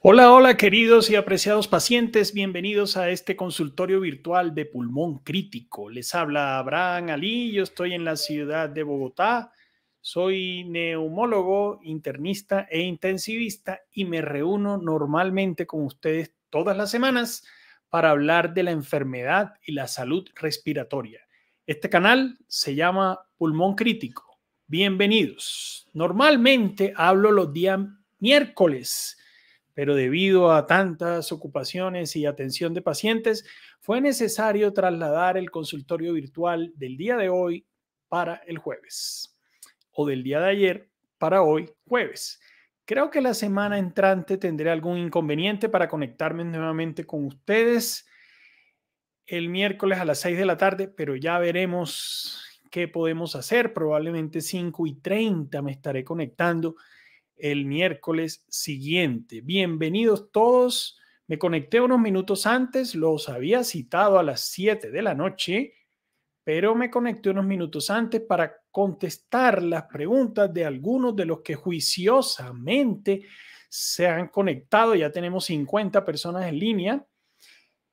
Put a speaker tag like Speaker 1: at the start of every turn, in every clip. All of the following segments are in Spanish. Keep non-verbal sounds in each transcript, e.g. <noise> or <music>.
Speaker 1: Hola, hola queridos y apreciados pacientes, bienvenidos a este consultorio virtual de pulmón crítico. Les habla Abraham Ali, yo estoy en la ciudad de Bogotá, soy neumólogo, internista e intensivista y me reúno normalmente con ustedes todas las semanas para hablar de la enfermedad y la salud respiratoria. Este canal se llama Pulmón Crítico bienvenidos. Normalmente hablo los días miércoles, pero debido a tantas ocupaciones y atención de pacientes, fue necesario trasladar el consultorio virtual del día de hoy para el jueves o del día de ayer para hoy jueves. Creo que la semana entrante tendré algún inconveniente para conectarme nuevamente con ustedes el miércoles a las 6 de la tarde, pero ya veremos qué podemos hacer. Probablemente 5 y 30 me estaré conectando el miércoles siguiente. Bienvenidos todos. Me conecté unos minutos antes, los había citado a las 7 de la noche, pero me conecté unos minutos antes para contestar las preguntas de algunos de los que juiciosamente se han conectado. Ya tenemos 50 personas en línea.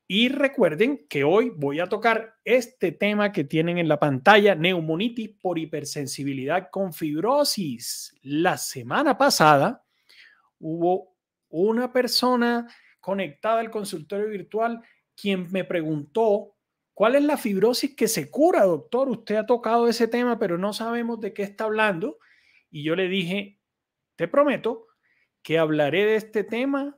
Speaker 1: Y recuerden que hoy voy a tocar este tema que tienen en la pantalla, neumonitis por hipersensibilidad con fibrosis. La semana pasada hubo una persona conectada al consultorio virtual quien me preguntó, ¿cuál es la fibrosis que se cura, doctor? Usted ha tocado ese tema, pero no sabemos de qué está hablando. Y yo le dije, te prometo que hablaré de este tema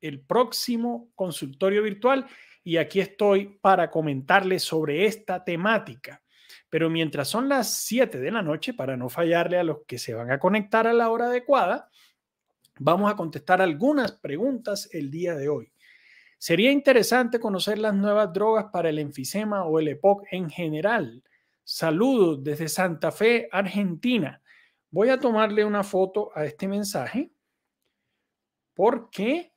Speaker 1: el próximo consultorio virtual y aquí estoy para comentarles sobre esta temática. Pero mientras son las 7 de la noche, para no fallarle a los que se van a conectar a la hora adecuada, vamos a contestar algunas preguntas el día de hoy. Sería interesante conocer las nuevas drogas para el enfisema o el EPOC en general. Saludos desde Santa Fe, Argentina. Voy a tomarle una foto a este mensaje porque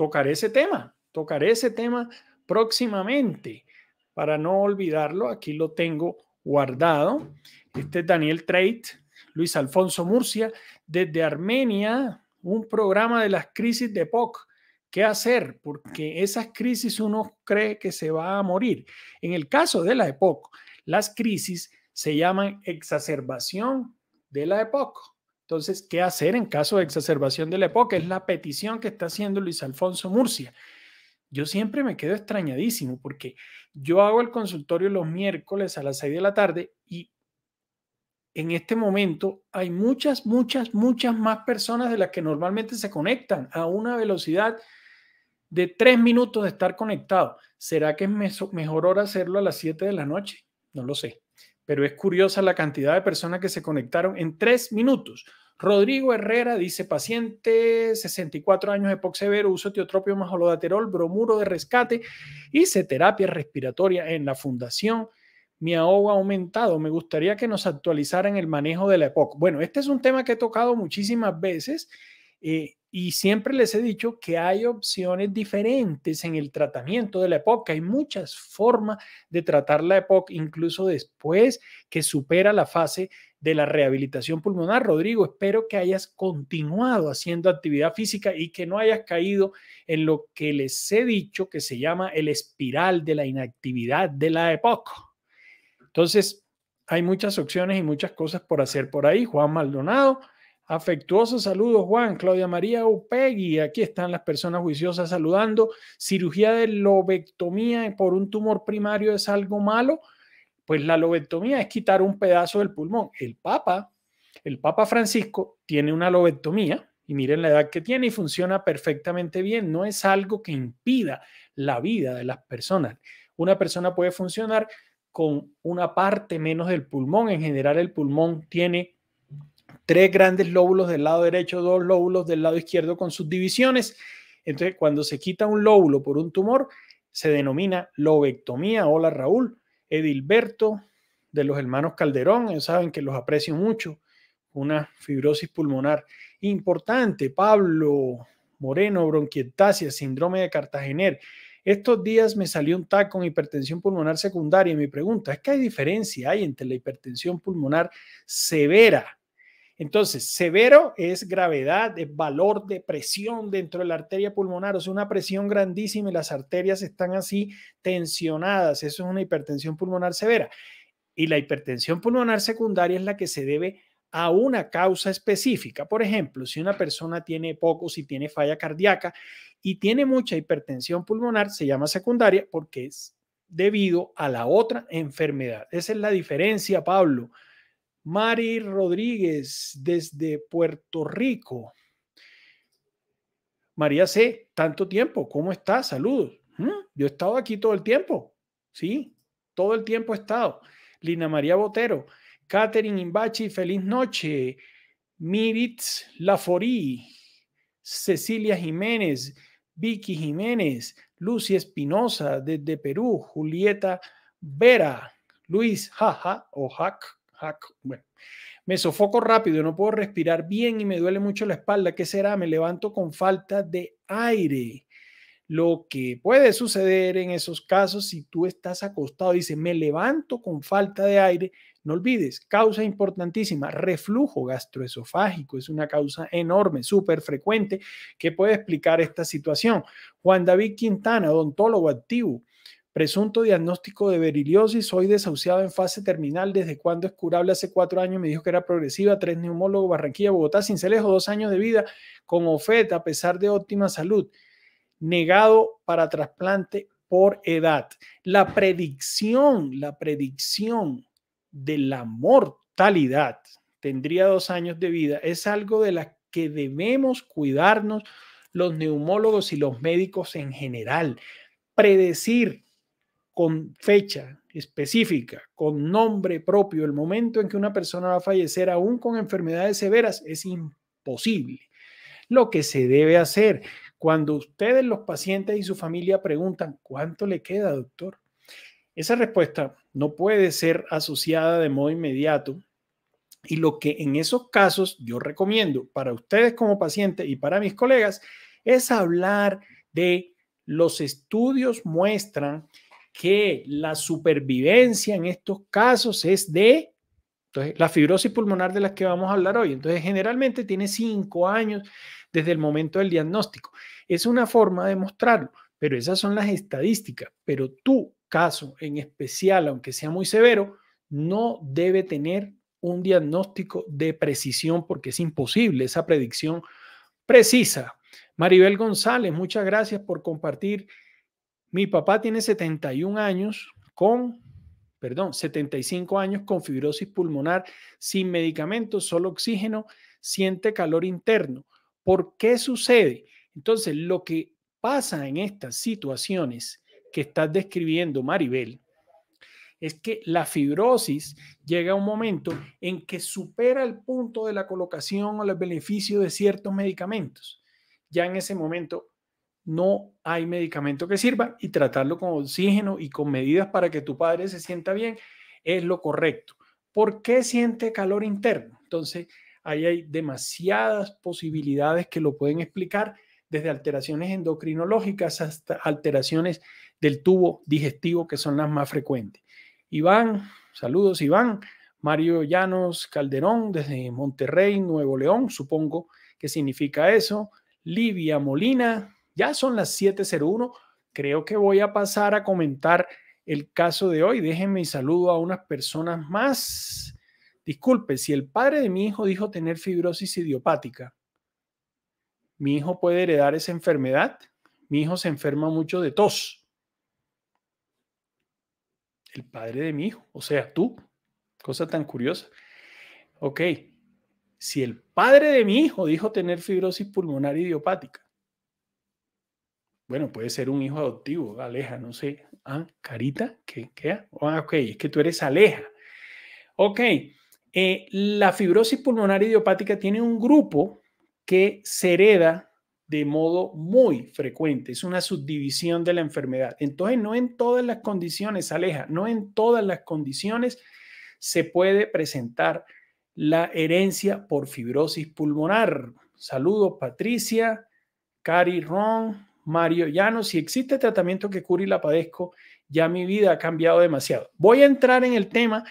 Speaker 1: tocaré ese tema, tocaré ese tema próximamente. Para no olvidarlo, aquí lo tengo guardado. Este es Daniel Treit, Luis Alfonso Murcia, desde Armenia, un programa de las crisis de POC. ¿Qué hacer? Porque esas crisis uno cree que se va a morir. En el caso de la época las crisis se llaman exacerbación de la época entonces, ¿qué hacer en caso de exacerbación de la época? Es la petición que está haciendo Luis Alfonso Murcia. Yo siempre me quedo extrañadísimo porque yo hago el consultorio los miércoles a las 6 de la tarde y en este momento hay muchas, muchas, muchas más personas de las que normalmente se conectan a una velocidad de tres minutos de estar conectado. ¿Será que es mejor hora hacerlo a las 7 de la noche? No lo sé pero es curiosa la cantidad de personas que se conectaron en tres minutos. Rodrigo Herrera dice, paciente, 64 años de EPOC severo, uso teotropio más bromuro de rescate, hice terapia respiratoria en la fundación. Mi ahogo ha aumentado. Me gustaría que nos actualizaran el manejo de la EPOC. Bueno, este es un tema que he tocado muchísimas veces. Eh, y siempre les he dicho que hay opciones diferentes en el tratamiento de la EPOC. Hay muchas formas de tratar la EPOC, incluso después que supera la fase de la rehabilitación pulmonar. Rodrigo, espero que hayas continuado haciendo actividad física y que no hayas caído en lo que les he dicho que se llama el espiral de la inactividad de la EPOC. Entonces, hay muchas opciones y muchas cosas por hacer por ahí. Juan Maldonado. Afectuoso saludo, Juan. Claudia María Upegui. Aquí están las personas juiciosas saludando. Cirugía de lobectomía por un tumor primario es algo malo. Pues la lobectomía es quitar un pedazo del pulmón. El Papa, el Papa Francisco, tiene una lobectomía y miren la edad que tiene y funciona perfectamente bien. No es algo que impida la vida de las personas. Una persona puede funcionar con una parte menos del pulmón. En general, el pulmón tiene tres grandes lóbulos del lado derecho, dos lóbulos del lado izquierdo con sus divisiones. Entonces, cuando se quita un lóbulo por un tumor, se denomina lobectomía. Hola Raúl, Edilberto de los hermanos Calderón, ellos saben que los aprecio mucho. Una fibrosis pulmonar importante. Pablo Moreno, bronquiectasia, síndrome de Cartagener. Estos días me salió un TAC con hipertensión pulmonar secundaria. y Mi pregunta es: que hay diferencia hay entre la hipertensión pulmonar severa entonces, severo es gravedad, es valor de presión dentro de la arteria pulmonar, o sea, una presión grandísima y las arterias están así tensionadas. Eso es una hipertensión pulmonar severa. Y la hipertensión pulmonar secundaria es la que se debe a una causa específica. Por ejemplo, si una persona tiene poco, si tiene falla cardíaca y tiene mucha hipertensión pulmonar, se llama secundaria porque es debido a la otra enfermedad. Esa es la diferencia, Pablo. Mari Rodríguez desde Puerto Rico. María C, tanto tiempo, ¿cómo estás? Saludos. ¿Mm? Yo he estado aquí todo el tiempo, ¿sí? Todo el tiempo he estado. Lina María Botero, Catherine Imbachi, feliz noche. Miritz Laforí, Cecilia Jiménez, Vicky Jiménez, Lucy Espinosa desde Perú, Julieta Vera, Luis Jaja o Jac Ah, bueno, me sofoco rápido, no puedo respirar bien y me duele mucho la espalda. ¿Qué será? Me levanto con falta de aire. Lo que puede suceder en esos casos si tú estás acostado, dice, me levanto con falta de aire, no olvides, causa importantísima, reflujo gastroesofágico, es una causa enorme, súper frecuente, que puede explicar esta situación. Juan David Quintana, odontólogo activo, Presunto diagnóstico de beriliosis, hoy desahuciado en fase terminal, desde cuando es curable hace cuatro años, me dijo que era progresiva, tres neumólogos, Barranquilla, Bogotá, sin celejo, dos años de vida, con oferta a pesar de óptima salud, negado para trasplante por edad. La predicción, la predicción de la mortalidad, tendría dos años de vida, es algo de la que debemos cuidarnos los neumólogos y los médicos en general. Predecir con fecha específica, con nombre propio, el momento en que una persona va a fallecer, aún con enfermedades severas, es imposible. Lo que se debe hacer cuando ustedes, los pacientes y su familia preguntan, ¿cuánto le queda, doctor? Esa respuesta no puede ser asociada de modo inmediato y lo que en esos casos yo recomiendo para ustedes como pacientes y para mis colegas es hablar de los estudios muestran que la supervivencia en estos casos es de entonces, la fibrosis pulmonar de las que vamos a hablar hoy. Entonces, generalmente tiene cinco años desde el momento del diagnóstico. Es una forma de mostrarlo, pero esas son las estadísticas. Pero tu caso en especial, aunque sea muy severo, no debe tener un diagnóstico de precisión porque es imposible esa predicción precisa. Maribel González, muchas gracias por compartir mi papá tiene 71 años con, perdón, 75 años con fibrosis pulmonar, sin medicamentos, solo oxígeno, siente calor interno. ¿Por qué sucede? Entonces, lo que pasa en estas situaciones que estás describiendo, Maribel, es que la fibrosis llega a un momento en que supera el punto de la colocación o el beneficio de ciertos medicamentos. Ya en ese momento no hay medicamento que sirva y tratarlo con oxígeno y con medidas para que tu padre se sienta bien es lo correcto. ¿Por qué siente calor interno? Entonces, ahí hay demasiadas posibilidades que lo pueden explicar desde alteraciones endocrinológicas hasta alteraciones del tubo digestivo, que son las más frecuentes. Iván, saludos Iván, Mario Llanos Calderón desde Monterrey, Nuevo León, supongo que significa eso. Livia Molina, ya son las 7.01. Creo que voy a pasar a comentar el caso de hoy. Déjenme y saludo a unas personas más. Disculpe, si el padre de mi hijo dijo tener fibrosis idiopática, ¿mi hijo puede heredar esa enfermedad? Mi hijo se enferma mucho de tos. El padre de mi hijo, o sea, tú. Cosa tan curiosa. Ok, si el padre de mi hijo dijo tener fibrosis pulmonar idiopática, bueno, puede ser un hijo adoptivo, Aleja, no sé. Ah, Carita, ¿qué? qué? Ah, ok, es que tú eres Aleja. Ok, eh, la fibrosis pulmonar idiopática tiene un grupo que se hereda de modo muy frecuente, es una subdivisión de la enfermedad. Entonces, no en todas las condiciones, Aleja, no en todas las condiciones se puede presentar la herencia por fibrosis pulmonar. Saludos, Patricia, Cari Ron, Mario Llanos, si existe tratamiento que cure y la padezco, ya mi vida ha cambiado demasiado. Voy a entrar en el tema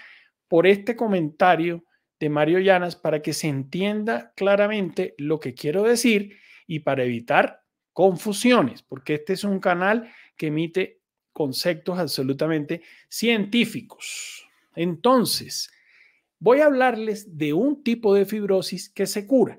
Speaker 1: por este comentario de Mario Llanas para que se entienda claramente lo que quiero decir y para evitar confusiones, porque este es un canal que emite conceptos absolutamente científicos. Entonces, voy a hablarles de un tipo de fibrosis que se cura.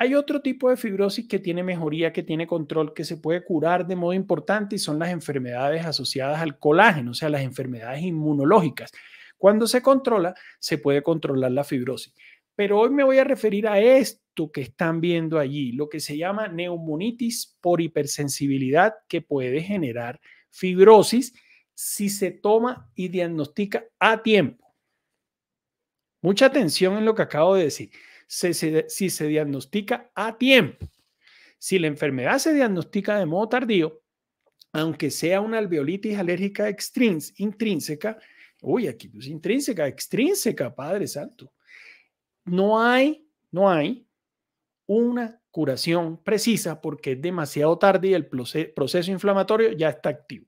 Speaker 1: Hay otro tipo de fibrosis que tiene mejoría, que tiene control, que se puede curar de modo importante y son las enfermedades asociadas al colágeno, o sea, las enfermedades inmunológicas. Cuando se controla, se puede controlar la fibrosis. Pero hoy me voy a referir a esto que están viendo allí, lo que se llama neumonitis por hipersensibilidad que puede generar fibrosis si se toma y diagnostica a tiempo. Mucha atención en lo que acabo de decir si se, diagnostica a tiempo. Si la enfermedad se diagnostica de modo tardío, aunque sea una alveolitis alérgica intrínseca, uy, aquí es intrínseca, extrínseca, Padre Santo, no hay, no hay una curación precisa porque es demasiado tarde y el proceso inflamatorio ya está activo.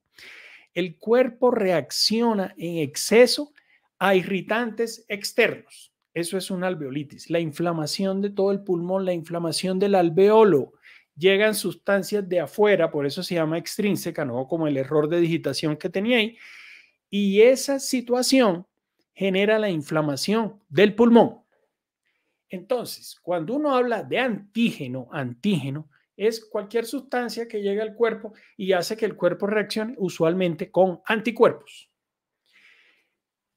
Speaker 1: El cuerpo reacciona en exceso a irritantes externos. Eso es una alveolitis. La inflamación de todo el pulmón, la inflamación del alveolo. Llegan sustancias de afuera, por eso se llama extrínseca, no como el error de digitación que tenía ahí. Y esa situación genera la inflamación del pulmón. Entonces, cuando uno habla de antígeno, antígeno es cualquier sustancia que llega al cuerpo y hace que el cuerpo reaccione usualmente con anticuerpos.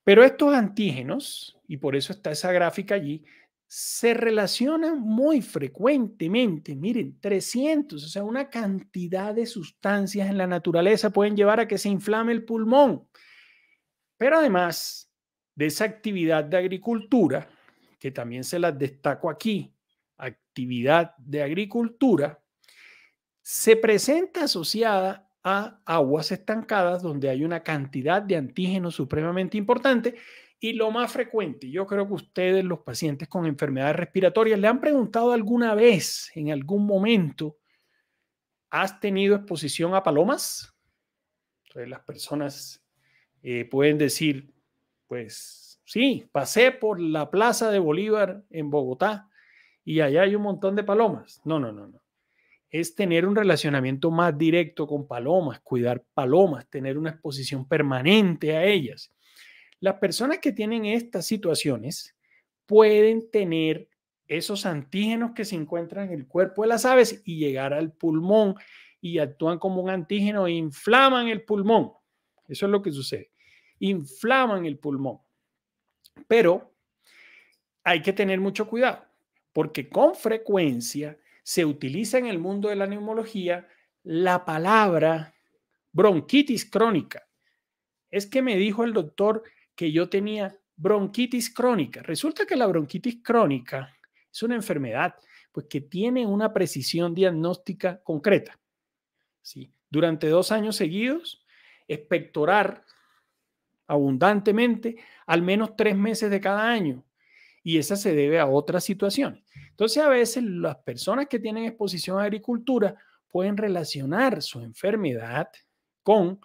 Speaker 1: Pero estos antígenos, y por eso está esa gráfica allí, se relacionan muy frecuentemente, miren, 300, o sea, una cantidad de sustancias en la naturaleza pueden llevar a que se inflame el pulmón. Pero además de esa actividad de agricultura, que también se las destaco aquí, actividad de agricultura, se presenta asociada a aguas estancadas donde hay una cantidad de antígenos supremamente importante y lo más frecuente, yo creo que ustedes, los pacientes con enfermedades respiratorias, le han preguntado alguna vez, en algún momento, ¿has tenido exposición a palomas? Entonces las personas eh, pueden decir, pues sí, pasé por la Plaza de Bolívar en Bogotá y allá hay un montón de palomas. No, no, no, no es tener un relacionamiento más directo con palomas, cuidar palomas, tener una exposición permanente a ellas. Las personas que tienen estas situaciones pueden tener esos antígenos que se encuentran en el cuerpo de las aves y llegar al pulmón y actúan como un antígeno e inflaman el pulmón. Eso es lo que sucede. Inflaman el pulmón. Pero hay que tener mucho cuidado porque con frecuencia se utiliza en el mundo de la neumología la palabra bronquitis crónica. Es que me dijo el doctor que yo tenía bronquitis crónica. Resulta que la bronquitis crónica es una enfermedad pues que tiene una precisión diagnóstica concreta. ¿Sí? Durante dos años seguidos, espectorar abundantemente al menos tres meses de cada año y esa se debe a otras situaciones. Entonces a veces las personas que tienen exposición a agricultura pueden relacionar su enfermedad con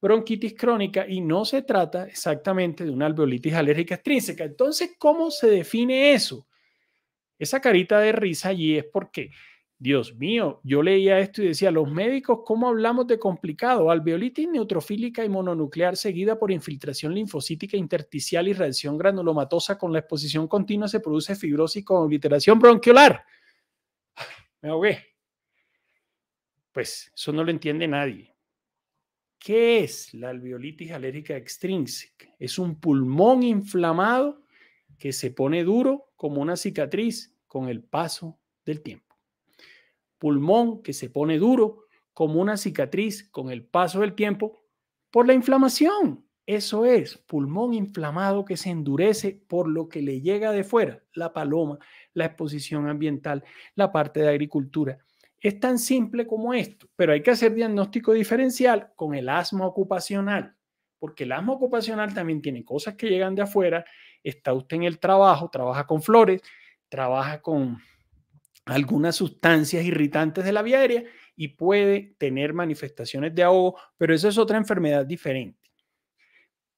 Speaker 1: bronquitis crónica y no se trata exactamente de una alveolitis alérgica extrínseca. Entonces, ¿cómo se define eso? Esa carita de risa allí es porque Dios mío, yo leía esto y decía, los médicos, ¿cómo hablamos de complicado? Alveolitis neutrofílica y mononuclear seguida por infiltración linfocítica intersticial y reacción granulomatosa con la exposición continua se produce fibrosis con obliteración bronquiolar. <laughs> Me ahogué. Pues eso no lo entiende nadie. ¿Qué es la alveolitis alérgica extrínseca? Es un pulmón inflamado que se pone duro como una cicatriz con el paso del tiempo pulmón que se pone duro, como una cicatriz con el paso del tiempo, por la inflamación. Eso es, pulmón inflamado que se endurece por lo que le llega de fuera, la paloma, la exposición ambiental, la parte de agricultura. Es tan simple como esto, pero hay que hacer diagnóstico diferencial con el asma ocupacional, porque el asma ocupacional también tiene cosas que llegan de afuera. Está usted en el trabajo, trabaja con flores, trabaja con algunas sustancias irritantes de la vía aérea y puede tener manifestaciones de ahogo, pero eso es otra enfermedad diferente.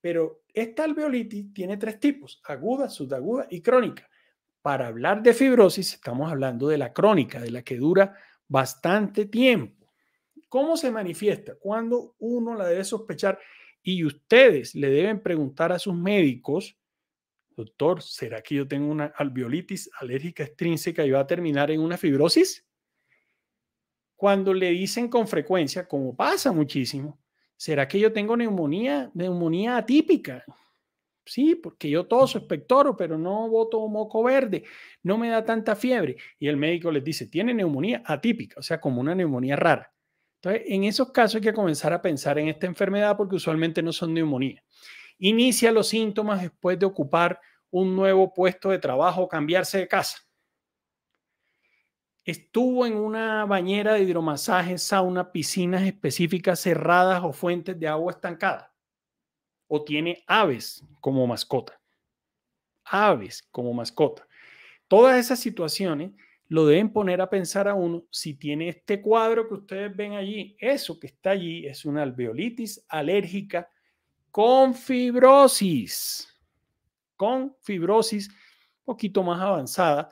Speaker 1: Pero esta alveolitis tiene tres tipos, aguda, subaguda y crónica. Para hablar de fibrosis estamos hablando de la crónica, de la que dura bastante tiempo. ¿Cómo se manifiesta? ¿Cuándo uno la debe sospechar? Y ustedes le deben preguntar a sus médicos Doctor, ¿será que yo tengo una albiolitis alérgica extrínseca y va a terminar en una fibrosis? Cuando le dicen con frecuencia, como pasa muchísimo, ¿será que yo tengo neumonía, neumonía atípica? Sí, porque yo toso, espectoro, pero no voto moco verde, no me da tanta fiebre. Y el médico les dice, tiene neumonía atípica, o sea, como una neumonía rara. Entonces, en esos casos hay que comenzar a pensar en esta enfermedad porque usualmente no son neumonía inicia los síntomas después de ocupar un nuevo puesto de trabajo o cambiarse de casa. Estuvo en una bañera de hidromasaje, sauna, piscinas específicas cerradas o fuentes de agua estancada. O tiene aves como mascota. Aves como mascota. Todas esas situaciones lo deben poner a pensar a uno si tiene este cuadro que ustedes ven allí. Eso que está allí es una alveolitis alérgica con fibrosis, con fibrosis poquito más avanzada,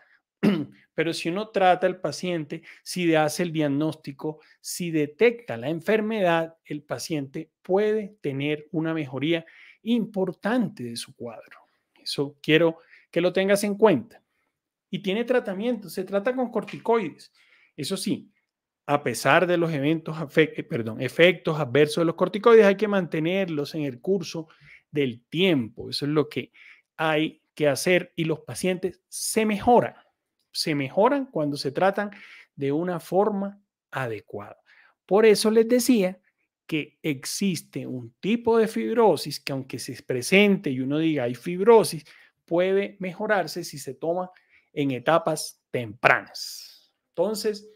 Speaker 1: <clears throat> pero si uno trata al paciente, si le hace el diagnóstico, si detecta la enfermedad, el paciente puede tener una mejoría importante de su cuadro. Eso quiero que lo tengas en cuenta. Y tiene tratamiento, se trata con corticoides. Eso sí, a pesar de los eventos, eh, perdón, efectos adversos de los corticoides, hay que mantenerlos en el curso del tiempo. Eso es lo que hay que hacer y los pacientes se mejoran. Se mejoran cuando se tratan de una forma adecuada. Por eso les decía que existe un tipo de fibrosis que aunque se presente y uno diga hay fibrosis, puede mejorarse si se toma en etapas tempranas. Entonces,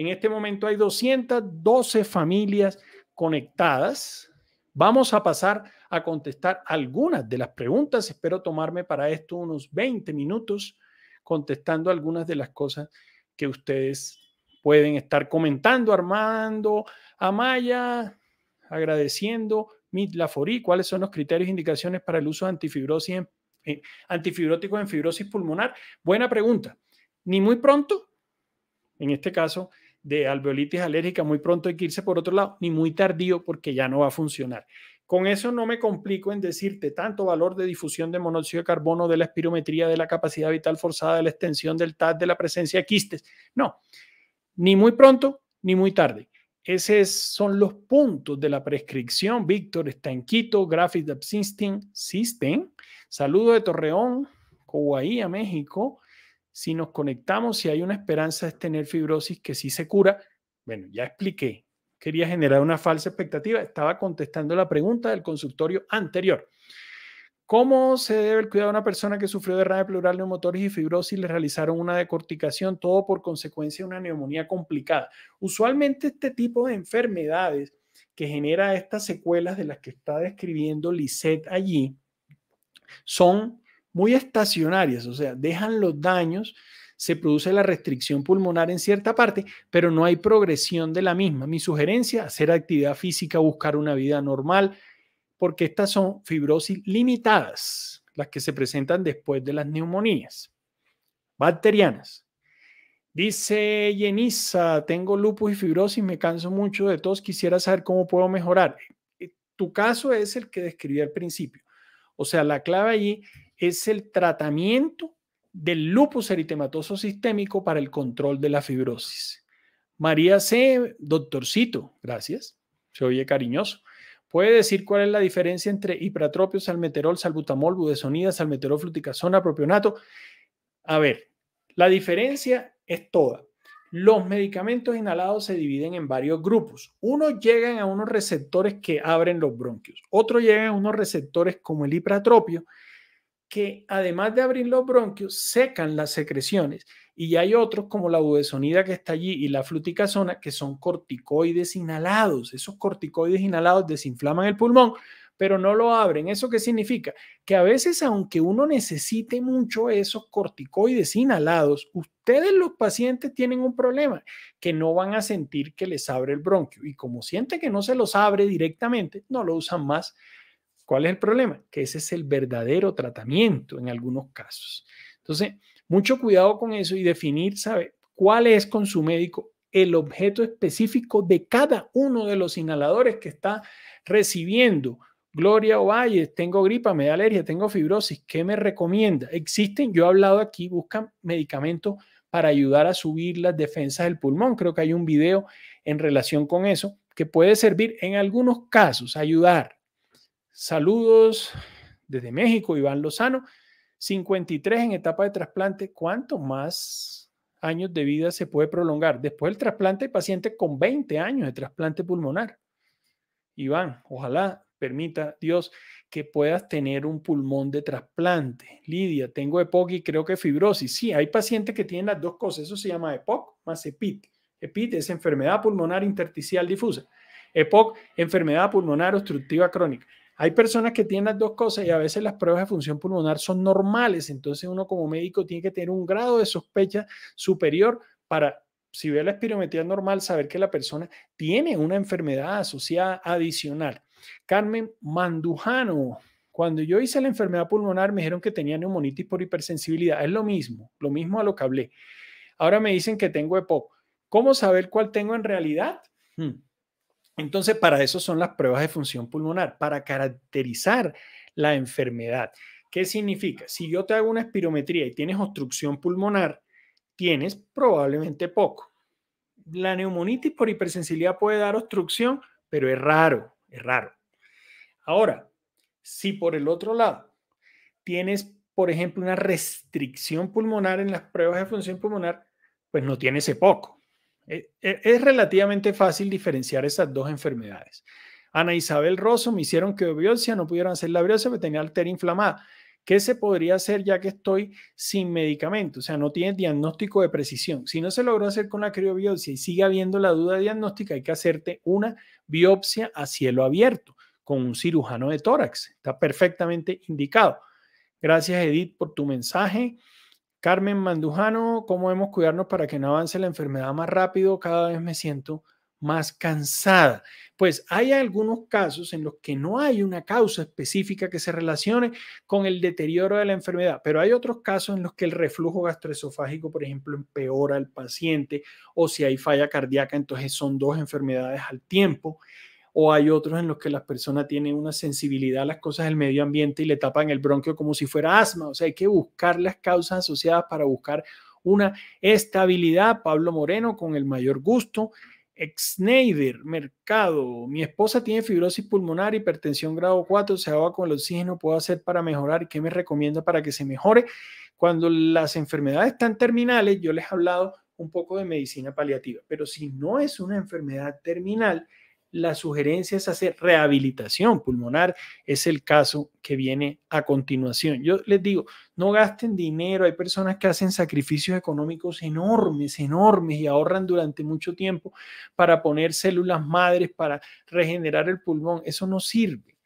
Speaker 1: en este momento hay 212 familias conectadas. Vamos a pasar a contestar algunas de las preguntas. Espero tomarme para esto unos 20 minutos contestando algunas de las cosas que ustedes pueden estar comentando. Armando, Amaya, agradeciendo. Mit ¿cuáles son los criterios e indicaciones para el uso de antifibrosis eh, antifibróticos en fibrosis pulmonar? Buena pregunta. Ni muy pronto, en este caso, de alveolitis alérgica, muy pronto hay que irse por otro lado, ni muy tardío porque ya no va a funcionar. Con eso no me complico en decirte tanto valor de difusión de monóxido de carbono, de la espirometría, de la capacidad vital forzada, de la extensión del TAD de la presencia de quistes. No, ni muy pronto ni muy tarde. Esos son los puntos de la prescripción. Víctor está en Quito, Graphics System, System. Saludo de Torreón, a México si nos conectamos, si hay una esperanza de tener fibrosis que sí se cura. Bueno, ya expliqué. Quería generar una falsa expectativa. Estaba contestando la pregunta del consultorio anterior. ¿Cómo se debe el cuidado de una persona que sufrió de derrame pleural neumotoris y fibrosis? Le realizaron una decorticación, todo por consecuencia de una neumonía complicada. Usualmente este tipo de enfermedades que genera estas secuelas de las que está describiendo Lisette allí son muy estacionarias, o sea, dejan los daños, se produce la restricción pulmonar en cierta parte, pero no hay progresión de la misma. Mi sugerencia, hacer actividad física, buscar una vida normal, porque estas son fibrosis limitadas, las que se presentan después de las neumonías bacterianas. Dice Yenisa, tengo lupus y fibrosis, me canso mucho de todos quisiera saber cómo puedo mejorar. Eh, tu caso es el que describí al principio. O sea, la clave allí es el tratamiento del lupus eritematoso sistémico para el control de la fibrosis. María C., doctorcito, gracias, se oye cariñoso. ¿Puede decir cuál es la diferencia entre hipratropio, salmeterol, salbutamol, budesonida, salmeterol, fluticasona, propionato? A ver, la diferencia es toda. Los medicamentos inhalados se dividen en varios grupos. Unos llegan a unos receptores que abren los bronquios, otros llegan a unos receptores como el hipratropio, que además de abrir los bronquios, secan las secreciones. Y hay otros como la budesonida que está allí y la fluticasona, que son corticoides inhalados. Esos corticoides inhalados desinflaman el pulmón, pero no lo abren. ¿Eso qué significa? Que a veces, aunque uno necesite mucho esos corticoides inhalados, ustedes los pacientes tienen un problema, que no van a sentir que les abre el bronquio. Y como siente que no se los abre directamente, no lo usan más ¿Cuál es el problema? Que ese es el verdadero tratamiento en algunos casos. Entonces, mucho cuidado con eso y definir, ¿sabe? ¿Cuál es con su médico el objeto específico de cada uno de los inhaladores que está recibiendo? Gloria Ovalles, tengo gripa, me da alergia, tengo fibrosis, ¿qué me recomienda? Existen, yo he hablado aquí, buscan medicamentos para ayudar a subir las defensas del pulmón. Creo que hay un video en relación con eso que puede servir en algunos casos, ayudar, Saludos desde México, Iván Lozano. 53 en etapa de trasplante. ¿Cuánto más años de vida se puede prolongar? Después del trasplante hay pacientes con 20 años de trasplante pulmonar. Iván, ojalá permita Dios que puedas tener un pulmón de trasplante. Lidia, tengo EPOC y creo que fibrosis. Sí, hay pacientes que tienen las dos cosas. Eso se llama EPOC más EPIT. EPIT es enfermedad pulmonar intersticial difusa. EPOC, enfermedad pulmonar obstructiva crónica. Hay personas que tienen las dos cosas y a veces las pruebas de función pulmonar son normales, entonces uno como médico tiene que tener un grado de sospecha superior para, si ve la espirometría normal, saber que la persona tiene una enfermedad asociada adicional. Carmen Mandujano, cuando yo hice la enfermedad pulmonar me dijeron que tenía neumonitis por hipersensibilidad, es lo mismo, lo mismo a lo que hablé. Ahora me dicen que tengo EPOC. ¿Cómo saber cuál tengo en realidad? Hmm. Entonces, para eso son las pruebas de función pulmonar, para caracterizar la enfermedad. ¿Qué significa? Si yo te hago una espirometría y tienes obstrucción pulmonar, tienes probablemente poco. La neumonitis por hipersensibilidad puede dar obstrucción, pero es raro, es raro. Ahora, si por el otro lado tienes, por ejemplo, una restricción pulmonar en las pruebas de función pulmonar, pues no tienes ese poco. Eh, eh, es relativamente fácil diferenciar esas dos enfermedades. Ana Isabel Rosso me hicieron que no pudieron hacer la biopsia porque tenía arteria inflamada. ¿Qué se podría hacer ya que estoy sin medicamento? O sea, no tiene diagnóstico de precisión. Si no se logró hacer con la criobiopsia y sigue habiendo la duda diagnóstica, hay que hacerte una biopsia a cielo abierto con un cirujano de tórax. Está perfectamente indicado. Gracias, Edith, por tu mensaje. Carmen Mandujano, ¿cómo debemos cuidarnos para que no avance la enfermedad más rápido? Cada vez me siento más cansada. Pues hay algunos casos en los que no hay una causa específica que se relacione con el deterioro de la enfermedad, pero hay otros casos en los que el reflujo gastroesofágico, por ejemplo, empeora al paciente o si hay falla cardíaca, entonces son dos enfermedades al tiempo o hay otros en los que las personas tienen una sensibilidad a las cosas del medio ambiente y le tapan el bronquio como si fuera asma. O sea, hay que buscar las causas asociadas para buscar una estabilidad. Pablo Moreno, con el mayor gusto. Exneider, mercado. Mi esposa tiene fibrosis pulmonar, hipertensión grado 4, se ahoga con el oxígeno. ¿Puedo hacer para mejorar? ¿Qué me recomienda para que se mejore? Cuando las enfermedades están terminales, yo les he hablado un poco de medicina paliativa, pero si no es una enfermedad terminal, la sugerencia es hacer rehabilitación pulmonar. Es el caso que viene a continuación. Yo les digo, no gasten dinero. Hay personas que hacen sacrificios económicos enormes, enormes y ahorran durante mucho tiempo para poner células madres, para regenerar el pulmón. Eso no sirve.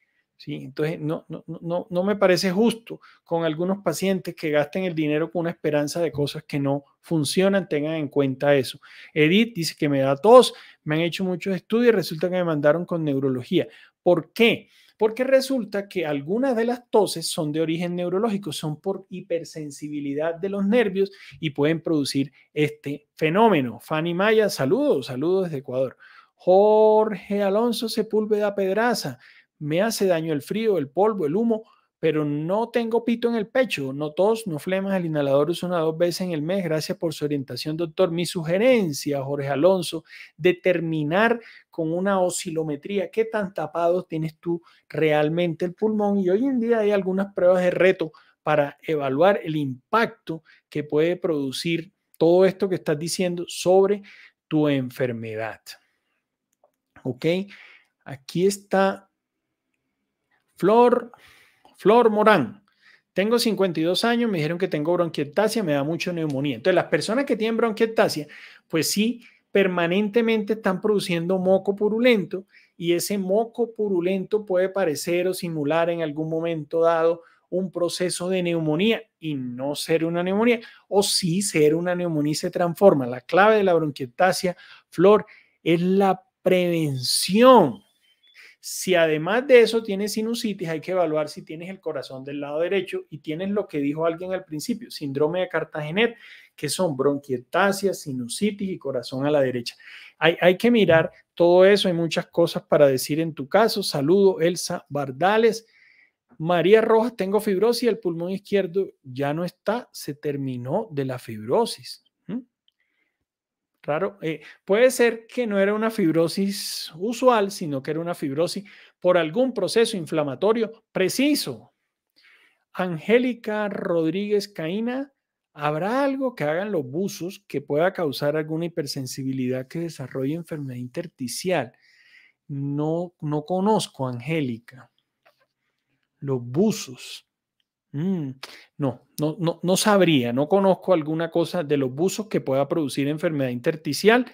Speaker 1: Entonces, no, no, no me parece justo con algunos pacientes que gasten el dinero con una esperanza de cosas que no funcionan, tengan en cuenta eso. Edith dice que me da tos, me han hecho muchos estudios y resulta que me mandaron con neurología. ¿Por qué? Porque resulta que algunas de las toses son de origen neurológico, son por hipersensibilidad de los nervios y pueden producir este fenómeno. Fanny Maya, saludos, saludos desde Ecuador. Jorge Alonso Sepúlveda Pedraza, me hace daño el frío, el polvo, el humo, pero no tengo pito en el pecho, no tos, no flemas, el inhalador uso una dos veces en el mes. Gracias por su orientación, doctor. Mi sugerencia, Jorge Alonso, determinar con una oscilometría qué tan tapado tienes tú realmente el pulmón. Y hoy en día hay algunas pruebas de reto para evaluar el impacto que puede producir todo esto que estás diciendo sobre tu enfermedad. ¿Ok? Aquí está Flor, Flor Morán. Tengo 52 años, me dijeron que tengo bronquiectasia, me da mucho neumonía. Entonces, las personas que tienen bronquiectasia, pues sí, permanentemente están produciendo moco purulento y ese moco purulento puede parecer o simular en algún momento dado un proceso de neumonía y no ser una neumonía, o sí ser una neumonía y se transforma. La clave de la bronquiectasia, Flor, es la prevención si además de eso tienes sinusitis, hay que evaluar si tienes el corazón del lado derecho y tienes lo que dijo alguien al principio, síndrome de Cartagenet, que son bronquietasia, sinusitis y corazón a la derecha. Hay, hay que mirar todo eso, hay muchas cosas para decir en tu caso. Saludo, Elsa Bardales. María Rojas, tengo fibrosis, el pulmón izquierdo ya no está, se terminó de la fibrosis. Raro. Eh, puede ser que no era una fibrosis usual, sino que era una fibrosis por algún proceso inflamatorio preciso. Angélica Rodríguez Caína, ¿habrá algo que hagan los buzos que pueda causar alguna hipersensibilidad que desarrolle enfermedad intersticial? No, no conozco, Angélica. Los buzos. Mm, no, no, no, no sabría, no conozco alguna cosa de los buzos que pueda producir enfermedad intersticial,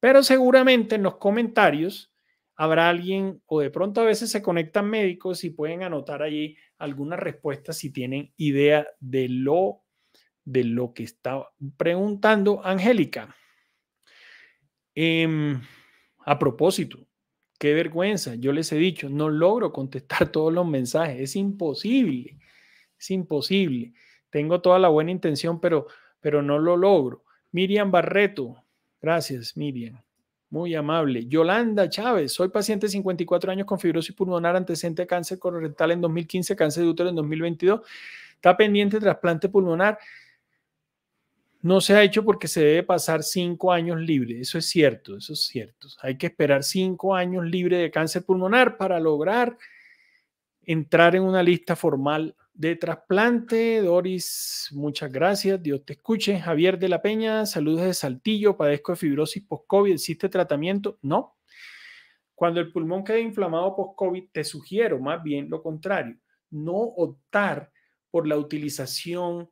Speaker 1: pero seguramente en los comentarios habrá alguien o de pronto a veces se conectan médicos y pueden anotar allí algunas respuestas si tienen idea de lo de lo que está preguntando Angélica. Em, a propósito, qué vergüenza, yo les he dicho, no logro contestar <laughs> todos los mensajes, es imposible. Es imposible. Tengo toda la buena intención, pero, pero no lo logro. Miriam Barreto, gracias Miriam. Muy amable. Yolanda Chávez, soy paciente de 54 años con fibrosis pulmonar antecedente de cáncer colorectal en 2015, cáncer de útero en 2022. Está pendiente de trasplante pulmonar. No se ha hecho porque se debe pasar cinco años libre. Eso es cierto, eso es cierto. Hay que esperar cinco años libre de cáncer pulmonar para lograr entrar en una lista formal de trasplante. Doris, muchas gracias. Dios te escuche. Javier de la Peña, saludos de Saltillo. Padezco de fibrosis post-COVID. ¿Existe tratamiento? No. Cuando el pulmón queda inflamado post-COVID, te sugiero más bien lo contrario. No optar por la utilización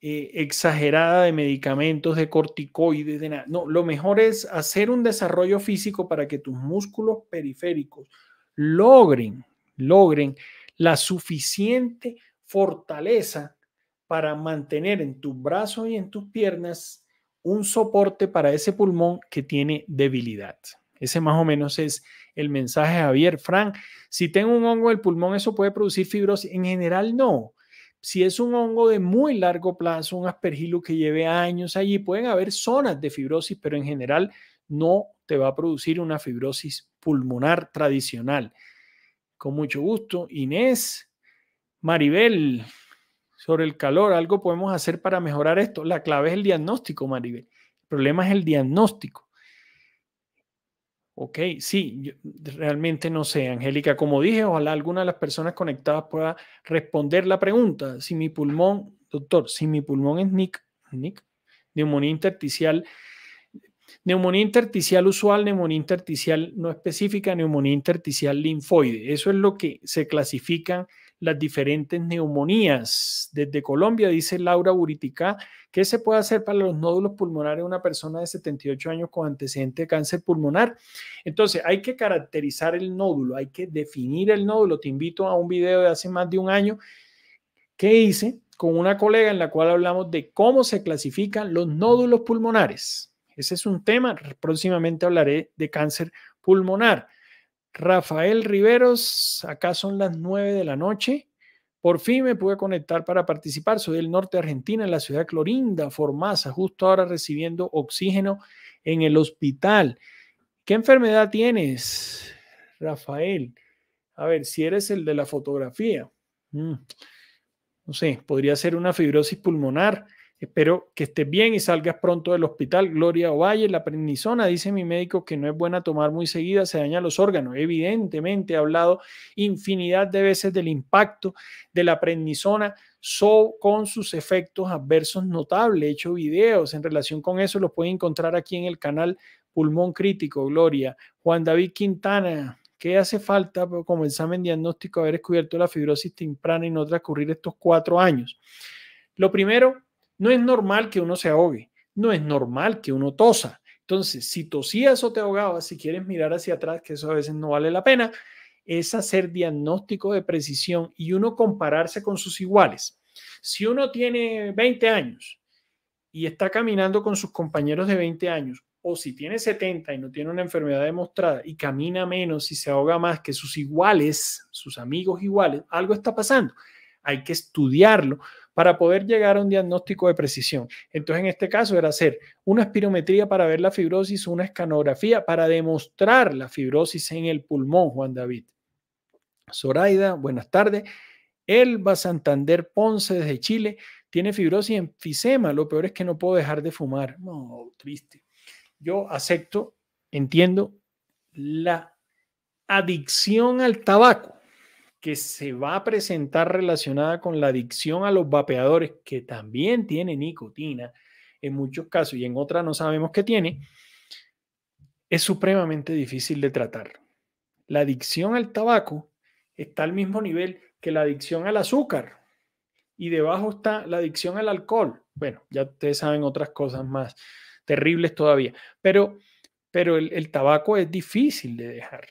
Speaker 1: eh, exagerada de medicamentos, de corticoides, de nada. No, lo mejor es hacer un desarrollo físico para que tus músculos periféricos logren, logren la suficiente fortaleza para mantener en tus brazos y en tus piernas un soporte para ese pulmón que tiene debilidad. Ese más o menos es el mensaje, Javier. Frank, si tengo un hongo del pulmón, ¿eso puede producir fibrosis? En general, no. Si es un hongo de muy largo plazo, un aspergilo que lleve años allí, pueden haber zonas de fibrosis, pero en general no te va a producir una fibrosis pulmonar tradicional. Con mucho gusto, Inés. Maribel, sobre el calor, algo podemos hacer para mejorar esto. La clave es el diagnóstico, Maribel. El problema es el diagnóstico. Ok, sí, realmente no sé, Angélica, como dije, ojalá alguna de las personas conectadas pueda responder la pregunta. Si mi pulmón, doctor, si mi pulmón es NIC, neumonía intersticial, neumonía intersticial usual, neumonía intersticial no específica, neumonía intersticial linfoide. Eso es lo que se clasifica las diferentes neumonías. Desde Colombia, dice Laura Buritica, ¿qué se puede hacer para los nódulos pulmonares de una persona de 78 años con antecedente de cáncer pulmonar? Entonces, hay que caracterizar el nódulo, hay que definir el nódulo. Te invito a un video de hace más de un año que hice con una colega en la cual hablamos de cómo se clasifican los nódulos pulmonares. Ese es un tema, próximamente hablaré de cáncer pulmonar. Rafael Riveros, acá son las 9 de la noche. Por fin me pude conectar para participar. Soy del norte de Argentina, en la ciudad de Clorinda, Formosa, justo ahora recibiendo oxígeno en el hospital. ¿Qué enfermedad tienes, Rafael? A ver, si eres el de la fotografía. Mm, no sé, podría ser una fibrosis pulmonar Espero que estés bien y salgas pronto del hospital. Gloria Ovalle, la prednisona, dice mi médico que no es buena tomar muy seguida, se daña los órganos. Evidentemente he hablado infinidad de veces del impacto de la prednisona con sus efectos adversos notables. He hecho videos en relación con eso, los pueden encontrar aquí en el canal Pulmón Crítico, Gloria. Juan David Quintana, ¿Qué hace falta como examen diagnóstico haber descubierto la fibrosis temprana y no transcurrir estos cuatro años? Lo primero, no es normal que uno se ahogue, no es normal que uno tosa. Entonces, si tosías o te ahogabas, si quieres mirar hacia atrás, que eso a veces no vale la pena, es hacer diagnóstico de precisión y uno compararse con sus iguales. Si uno tiene 20 años y está caminando con sus compañeros de 20 años, o si tiene 70 y no tiene una enfermedad demostrada y camina menos y se ahoga más que sus iguales, sus amigos iguales, algo está pasando. Hay que estudiarlo para poder llegar a un diagnóstico de precisión. Entonces, en este caso era hacer una espirometría para ver la fibrosis, una escanografía para demostrar la fibrosis en el pulmón, Juan David. Zoraida, buenas tardes. Elba Santander Ponce desde Chile tiene fibrosis enfisema. Lo peor es que no puedo dejar de fumar. No, triste. Yo acepto, entiendo la adicción al tabaco que se va a presentar relacionada con la adicción a los vapeadores, que también tiene nicotina en muchos casos y en otras no sabemos qué tiene, es supremamente difícil de tratar. La adicción al tabaco está al mismo nivel que la adicción al azúcar y debajo está la adicción al alcohol. Bueno, ya ustedes saben otras cosas más terribles todavía, pero, pero el tabaco es difícil de dejar.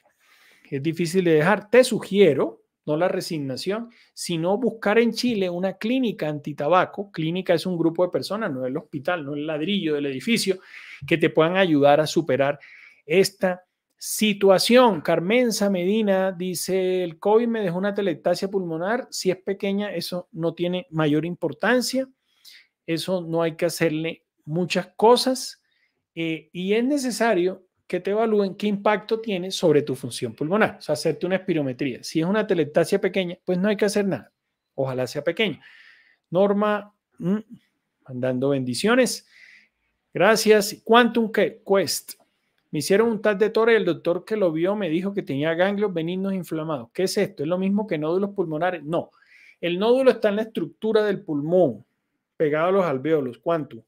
Speaker 1: Es difícil de dejar. Te sugiero, no la resignación, sino buscar en Chile una clínica antitabaco. Clínica es un grupo de personas, no el hospital, no el ladrillo del edificio, que te puedan ayudar a superar esta situación. Carmenza Medina dice, el COVID me dejó una telectasia pulmonar, si es pequeña, eso no tiene mayor importancia, eso no hay que hacerle muchas cosas eh, y es necesario que te evalúen qué impacto tiene sobre tu función pulmonar, o sea, hacerte una espirometría. Si es una telectasia pequeña, pues no hay que hacer nada. Ojalá sea pequeña. Norma, mm, mandando bendiciones. Gracias. Quantum Quest. Me hicieron un test de Tore. y el doctor que lo vio me dijo que tenía ganglios benignos inflamados. ¿Qué es esto? ¿Es lo mismo que nódulos pulmonares? No. El nódulo está en la estructura del pulmón, pegado a los alvéolos, quantum.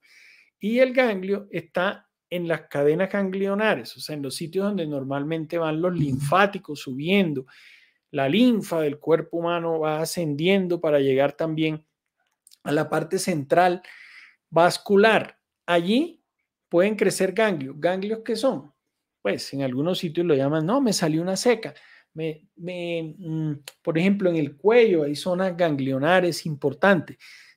Speaker 1: Y el ganglio está en las cadenas ganglionares, o sea, en los sitios donde normalmente van los linfáticos subiendo. La linfa del cuerpo humano va ascendiendo para llegar también a la parte central vascular. Allí pueden crecer ganglios. ¿Ganglios qué son? Pues en algunos sitios lo llaman, no, me salió una seca. Me, mm, por ejemplo, en el cuello hay zonas ganglionares importantes.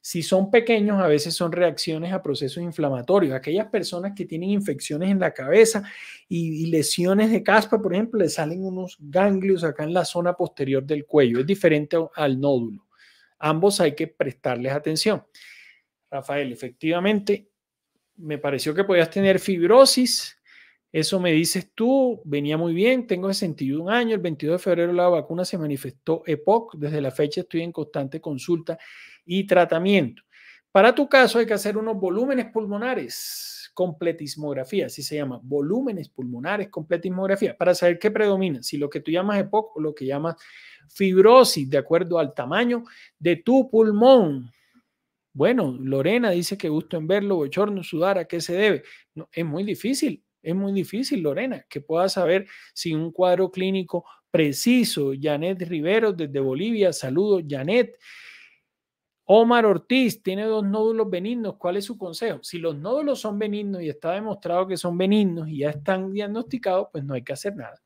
Speaker 1: Si son pequeños, a veces son reacciones a procesos inflamatorios. Aquellas personas que tienen infecciones en la cabeza y, lesiones de caspa, por ejemplo, le salen unos ganglios acá en la zona posterior del cuello. Es diferente al nódulo. Ambos hay que prestarles atención. Rafael, efectivamente, me pareció que podías tener fibrosis. Eso me dices tú, venía muy bien, tengo 61 años, el 22 de febrero la vacuna se manifestó EPOC, desde la fecha estoy en constante consulta y tratamiento. Para tu caso hay que hacer unos volúmenes pulmonares completismografía así se llama, volúmenes pulmonares completismografía, para saber qué predomina, si lo que tú llamas EPOC o lo que llamas fibrosis, de acuerdo al tamaño de tu pulmón. Bueno, Lorena dice que gusto en verlo, bochorno, sudar, ¿a qué se debe? No, es muy difícil, es muy difícil, Lorena, que pueda saber si un cuadro clínico preciso. Janet Rivero desde Bolivia, saludo Janet. Omar Ortiz tiene dos nódulos benignos. ¿Cuál es su consejo? Si los nódulos son benignos y está demostrado que son benignos y ya están diagnosticados, pues no hay que hacer nada.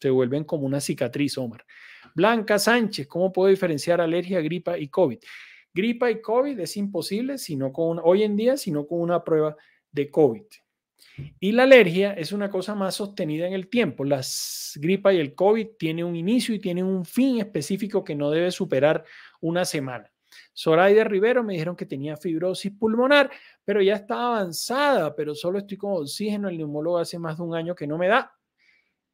Speaker 1: Se vuelven como una cicatriz, Omar. Blanca Sánchez, ¿cómo puedo diferenciar alergia, gripa y COVID? Gripa y COVID es imposible sino con hoy en día, sino con una prueba de COVID. Y la alergia es una cosa más sostenida en el tiempo. La gripa y el COVID tienen un inicio y tienen un fin específico que no debe superar una semana. Zoraida Rivero me dijeron que tenía fibrosis pulmonar, pero ya está avanzada, pero solo estoy con oxígeno. El neumólogo hace más de un año que no me da.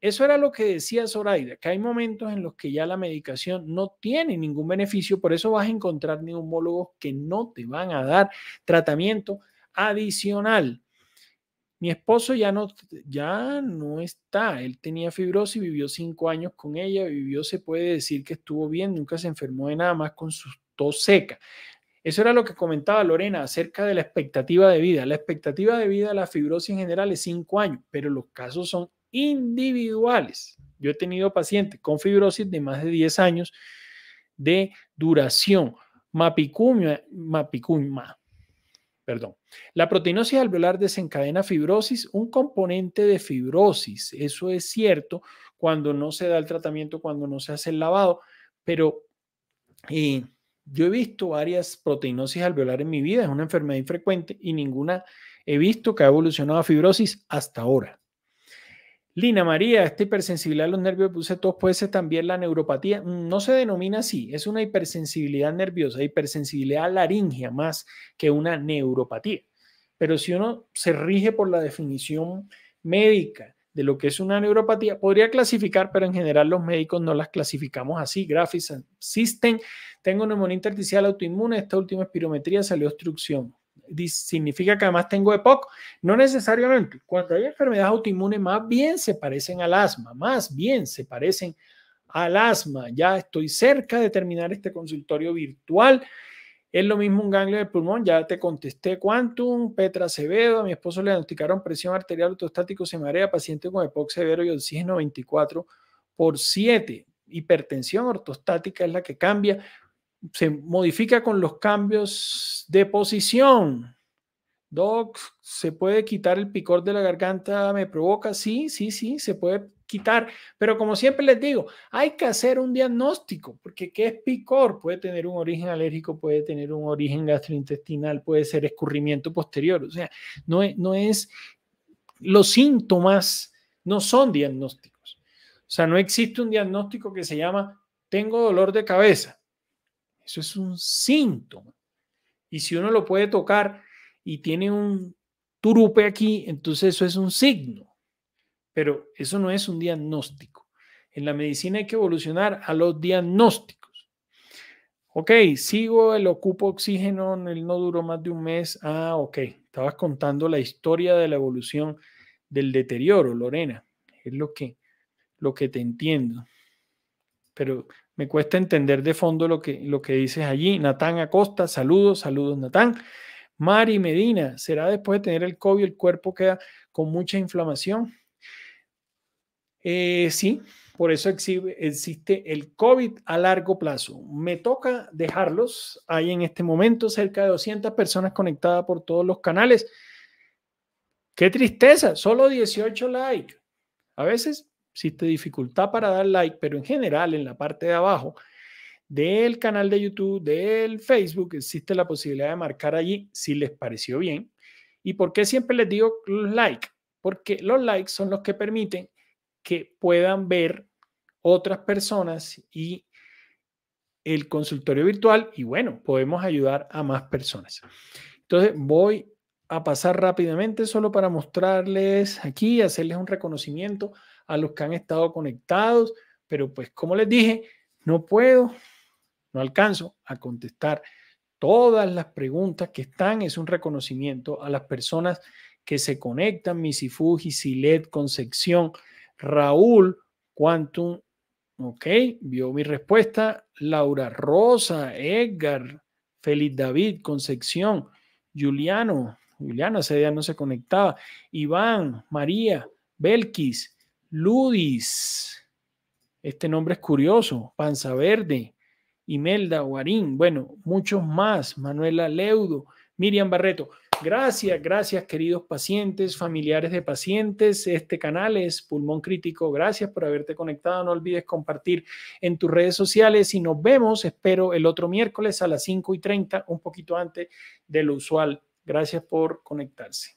Speaker 1: Eso era lo que decía Zoraida, que hay momentos en los que ya la medicación no tiene ningún beneficio, por eso vas a encontrar neumólogos que no te van a dar tratamiento adicional. Mi esposo ya no, ya no está, él tenía fibrosis, vivió cinco años con ella, vivió, se puede decir que estuvo bien, nunca se enfermó de nada más con sus tos seca. Eso era lo que comentaba Lorena acerca de la expectativa de vida. La expectativa de vida de la fibrosis en general es 5 años, pero los casos son individuales. Yo he tenido pacientes con fibrosis de más de 10 años de duración. Mapicumia, perdón. La proteinosis alveolar desencadena fibrosis, un componente de fibrosis. Eso es cierto cuando no se da el tratamiento, cuando no se hace el lavado, pero... Eh, yo he visto varias proteinosis alveolar en mi vida, es una enfermedad infrecuente y ninguna he visto que ha evolucionado a fibrosis hasta ahora. Lina María, esta hipersensibilidad a los nervios puse puede ser también la neuropatía. Mm, no se denomina así, es una hipersensibilidad nerviosa, hipersensibilidad laringea más que una neuropatía. Pero si uno se rige por la definición médica de lo que es una neuropatía, podría clasificar, pero en general los médicos no las clasificamos así. Graphics existen. Tengo neumonía intersticial autoinmune, esta última espirometría salió obstrucción. Significa que además tengo EPOC. No necesariamente. Cuando hay enfermedades autoinmunes, más bien se parecen al asma, más bien se parecen al asma. Ya estoy cerca de terminar este consultorio virtual. Es lo mismo un ganglio de pulmón, ya te contesté Quantum, Petra Acevedo, a mi esposo le diagnosticaron presión arterial autostático, se marea, paciente con EPOC severo y oxígeno 24 por 7. Hipertensión ortostática es la que cambia se modifica con los cambios de posición. Doc, ¿se puede quitar el picor de la garganta? ¿Me provoca? Sí, sí, sí, se puede quitar. Pero como siempre les digo, hay que hacer un diagnóstico, porque ¿qué es picor? Puede tener un origen alérgico, puede tener un origen gastrointestinal, puede ser escurrimiento posterior. O sea, no es, no es los síntomas no son diagnósticos. O sea, no existe un diagnóstico que se llama tengo dolor de cabeza eso es un síntoma. Y si uno lo puede tocar y tiene un turupe aquí, entonces eso es un signo. Pero eso no es un diagnóstico. En la medicina hay que evolucionar a los diagnósticos. Ok, sigo el ocupo oxígeno, él no duró más de un mes. Ah, ok, estabas contando la historia de la evolución del deterioro, Lorena. Es lo que, lo que te entiendo. Pero me cuesta entender de fondo lo que, lo que dices allí. Natán Acosta, saludos, saludos Natán. Mari Medina, ¿será después de tener el COVID el cuerpo queda con mucha inflamación? Eh, sí, por eso existe el COVID a largo plazo. Me toca dejarlos. Hay en este momento cerca de 200 personas conectadas por todos los canales. Qué tristeza, solo 18 likes. A veces existe dificultad para dar like, pero en general en la parte de abajo del canal de YouTube, del Facebook, existe la posibilidad de marcar allí si les pareció bien. ¿Y por qué siempre les digo like? Porque los likes son los que permiten que puedan ver otras personas y el consultorio virtual y bueno, podemos ayudar a más personas. Entonces voy a pasar rápidamente solo para mostrarles aquí, hacerles un reconocimiento a los que han estado conectados, pero pues como les dije, no puedo, no alcanzo a contestar todas las preguntas que están. Es un reconocimiento a las personas que se conectan, Misifuji, Silet, Concepción, Raúl, Quantum, ok, vio mi respuesta, Laura Rosa, Edgar, Félix David, Concepción, Juliano, Juliano, ese día no se conectaba, Iván, María, Belkis, Ludis. Este nombre es curioso. Panza Verde. Imelda Guarín. Bueno, muchos más. Manuela Leudo. Miriam Barreto. Gracias, gracias queridos pacientes, familiares de pacientes. Este canal es Pulmón Crítico. Gracias por haberte conectado. No olvides compartir en tus redes sociales y nos vemos, espero, el otro miércoles a las 5 y 30, un poquito antes de lo usual. Gracias por conectarse.